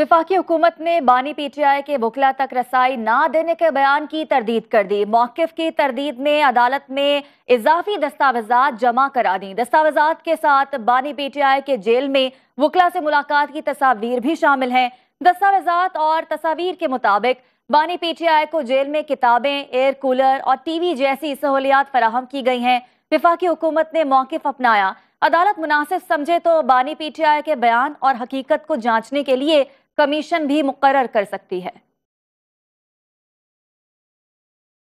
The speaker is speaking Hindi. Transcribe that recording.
विफाकी हुकूमत ने बानी पीटीआई के वकला तक रसाई ना देने के बयान की तरदीद कर दी मौकफ की तरदीद में अदालत में इजाफी दस्तावेजा जमा करा दी दस्तावेजा के साथ बानी पीटीआई के जेल में वकला से मुलाकात की तस्वीर भी शामिल हैं दस्तावेजा और तस्वीर के मुताबिक बानी पीटीआई को जेल में किताबें एयर कूलर और टीवी जैसी सहूलियात फराहम की गई हैं विफाकी हुकूमत ने मौकफ अपनाया अदालत मुनासिब समझे तो बानी पीटीआई के बयान और हकीकत को जांचने के लिए कमीशन भी मुकर कर सकती है